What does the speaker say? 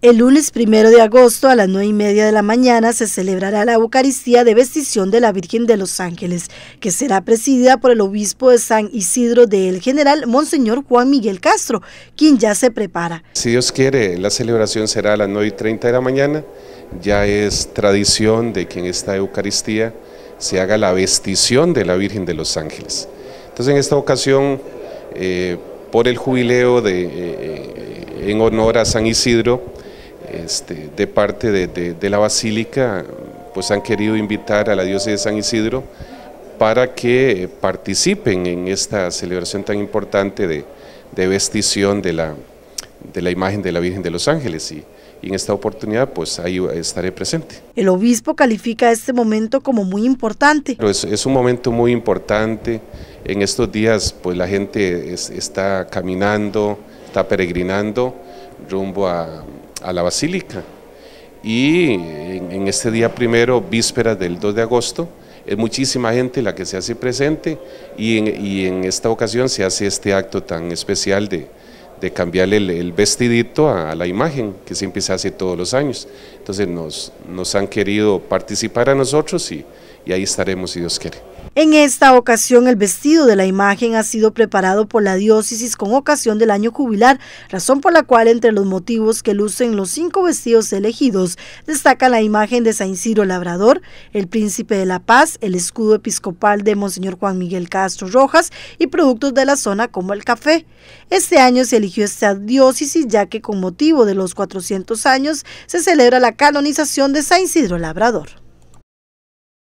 El lunes primero de agosto a las nueve y media de la mañana se celebrará la Eucaristía de Vestición de la Virgen de los Ángeles, que será presidida por el obispo de San Isidro del General, Monseñor Juan Miguel Castro, quien ya se prepara. Si Dios quiere, la celebración será a las nueve y treinta de la mañana. Ya es tradición de que en esta Eucaristía se haga la vestición de la Virgen de los Ángeles. Entonces, en esta ocasión, eh, por el jubileo de, eh, eh, en honor a San Isidro, este, de parte de, la Basílica, pues han querido invitar a la diócesis de San Isidro para que participen en esta celebración tan importante de, vestición de la, de la imagen de la Virgen de los Ángeles. Y, en esta oportunidad pues ahí estaré presente. El obispo califica este momento como muy importante. Es, un momento muy importante, en estos días pues la gente está caminando, está peregrinando rumbo a, a la basílica. Y en, este día primero, víspera del 2 de agosto, es muchísima gente la que se hace presente y en, esta ocasión se hace este acto tan especial de, de cambiarle el, vestidito a, la imagen que siempre se hace todos los años. Entonces nos, han querido participar a nosotros y ahí estaremos si Dios quiere. En esta ocasión, el vestido de la imagen ha sido preparado por la diócesis con ocasión del año jubilar, razón por la cual entre los motivos que lucen los cinco vestidos elegidos destaca la imagen de San Isidro Labrador, el Príncipe de la Paz, el escudo episcopal de Monseñor Juan Miguel Castro Rojas y productos de la zona como el café. Este año se eligió esta diócesis ya que con motivo de los 400 años se celebra la canonización de San Isidro Labrador.